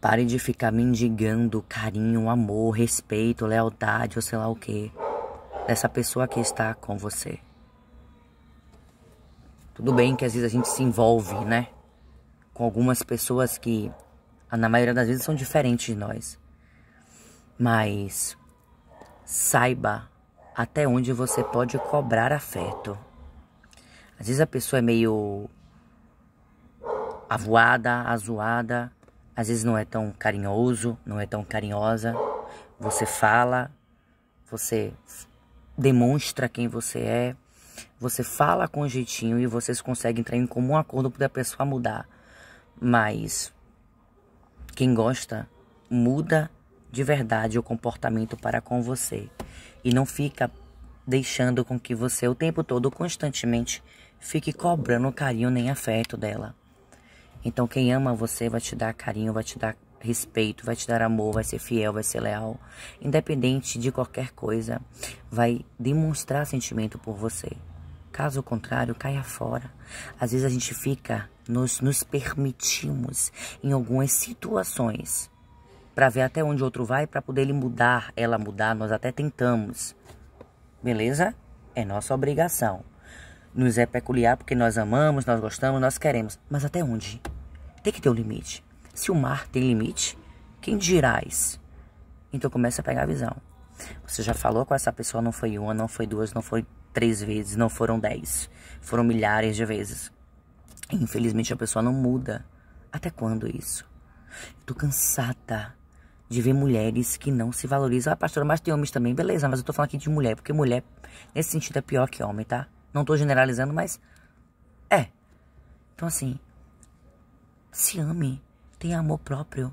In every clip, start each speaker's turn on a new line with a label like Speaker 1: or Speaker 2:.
Speaker 1: Parem de ficar mendigando carinho, amor, respeito, lealdade ou sei lá o que dessa pessoa que está com você. Tudo bem que às vezes a gente se envolve, né? Com algumas pessoas que, na maioria das vezes, são diferentes de nós. Mas saiba até onde você pode cobrar afeto. Às vezes a pessoa é meio avoada, azoada, às vezes não é tão carinhoso, não é tão carinhosa. Você fala, você demonstra quem você é, você fala com jeitinho e vocês conseguem entrar em comum acordo para a pessoa mudar. Mas quem gosta muda de verdade o comportamento para com você e não fica deixando com que você o tempo todo constantemente fique cobrando carinho nem afeto dela. Então quem ama você vai te dar carinho, vai te dar respeito, vai te dar amor, vai ser fiel, vai ser leal, independente de qualquer coisa, vai demonstrar sentimento por você. Caso contrário, caia fora. Às vezes a gente fica, nos nos permitimos em algumas situações para ver até onde o outro vai, para poder ele mudar, ela mudar, nós até tentamos. Beleza? É nossa obrigação. Nos é peculiar porque nós amamos, nós gostamos, nós queremos, mas até onde? Tem que ter um limite. Se o mar tem limite, quem dirás? Então começa a pegar a visão. Você já falou com essa pessoa, não foi uma, não foi duas, não foi três vezes, não foram dez. Foram milhares de vezes. infelizmente a pessoa não muda. Até quando isso? Eu tô cansada de ver mulheres que não se valorizam. Ah, pastora, mas tem homens também, beleza, mas eu tô falando aqui de mulher, porque mulher, nesse sentido, é pior que homem, tá? Não tô generalizando, mas é. Então, assim, se ame, tenha amor próprio.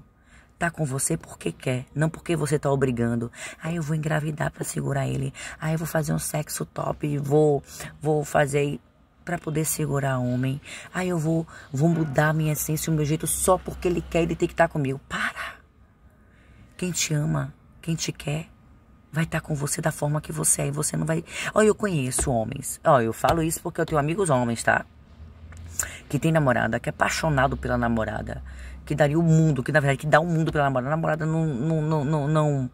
Speaker 1: Tá com você porque quer, não porque você tá obrigando. Aí eu vou engravidar para segurar ele. Aí eu vou fazer um sexo top, vou vou fazer para poder segurar homem. Aí eu vou vou mudar minha essência, o meu jeito só porque ele quer, ele tem que estar tá comigo. Para. Quem te ama, quem te quer, vai estar tá com você da forma que você é e você não vai. Olha, eu conheço homens. Olha, eu falo isso porque eu tenho amigos homens, tá? que tem namorada, que é apaixonado pela namorada, que daria o mundo, que na verdade que dá o mundo pela namorada. A namorada não, não, não, não, não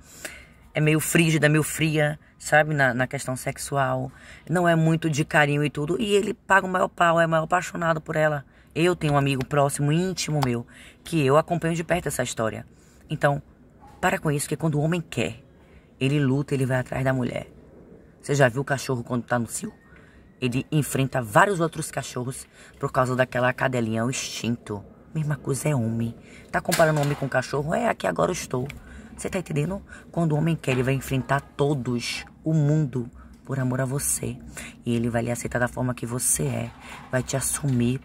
Speaker 1: é meio frígida, meio fria, sabe, na, na questão sexual. Não é muito de carinho e tudo. E ele paga o maior pau, é o maior apaixonado por ela. Eu tenho um amigo próximo, íntimo meu, que eu acompanho de perto essa história. Então, para com isso, que quando o homem quer, ele luta, ele vai atrás da mulher. Você já viu o cachorro quando tá no cio? ele enfrenta vários outros cachorros por causa daquela cadelinha, o é instinto. Mesma coisa é homem. Tá comparando homem com cachorro? É, aqui agora eu estou. Você tá entendendo? Quando o homem quer, ele vai enfrentar todos, o mundo, por amor a você. E ele vai lhe aceitar da forma que você é. Vai te assumir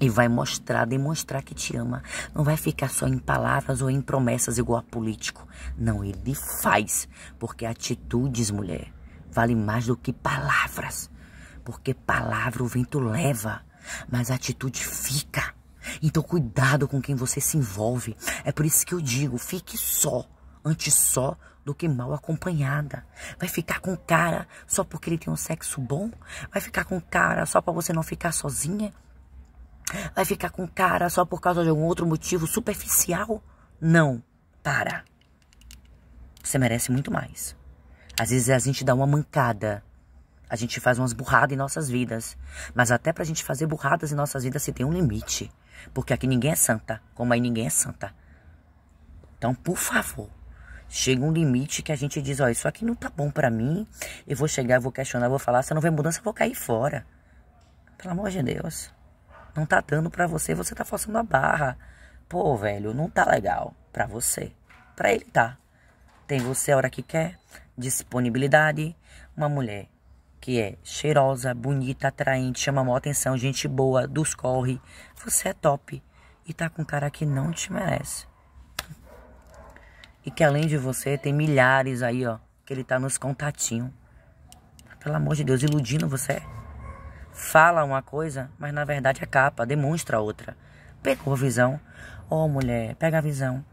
Speaker 1: e vai mostrar, demonstrar que te ama. Não vai ficar só em palavras ou em promessas igual a político. Não, ele faz. Porque atitudes, mulher, vale mais do que palavras. Porque palavra o vento leva, mas a atitude fica. Então cuidado com quem você se envolve. É por isso que eu digo, fique só, antes só do que mal acompanhada. Vai ficar com cara só porque ele tem um sexo bom? Vai ficar com cara só para você não ficar sozinha? Vai ficar com cara só por causa de algum outro motivo superficial? Não, para. Você merece muito mais. Às vezes a gente dá uma mancada a gente faz umas burradas em nossas vidas. Mas até pra gente fazer burradas em nossas vidas, se tem um limite. Porque aqui ninguém é santa, como aí ninguém é santa. Então, por favor, chega um limite que a gente diz, ó, isso aqui não tá bom para mim. Eu vou chegar, eu vou questionar, eu vou falar, se não vem mudança, eu vou cair fora. Pelo amor de Deus. Não tá dando para você, você tá forçando a barra. Pô, velho, não tá legal para você. Para ele tá. Tem você a hora que quer, disponibilidade, uma mulher que é cheirosa, bonita, atraente, chama maior atenção, gente boa, dos corre. Você é top e tá com um cara que não te merece. E que além de você tem milhares aí, ó, que ele tá nos contatinhos. Pelo amor de Deus, iludindo você. É. Fala uma coisa, mas na verdade é capa, demonstra outra. Pegou a visão. Ó, oh, mulher, pega a visão.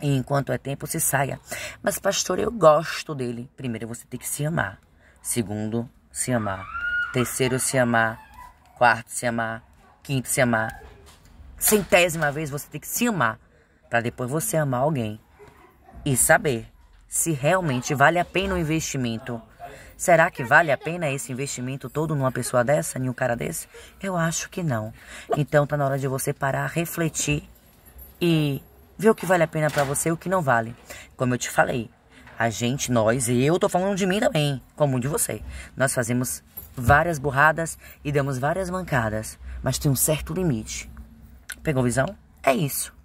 Speaker 1: E enquanto é tempo, se saia. Mas, pastor, eu gosto dele. Primeiro, você tem que se amar. Segundo, se amar. Terceiro se amar. Quarto se amar. Quinto se amar. Centésima vez você tem que se amar. Para depois você amar alguém. E saber se realmente vale a pena o investimento. Será que vale a pena esse investimento todo numa pessoa dessa, em um cara desse? Eu acho que não. Então tá na hora de você parar, refletir e ver o que vale a pena para você e o que não vale. Como eu te falei, a gente, nós, e eu tô falando de mim também, como de você. Nós fazemos várias burradas e damos várias mancadas, mas tem um certo limite. Pegou visão? É isso.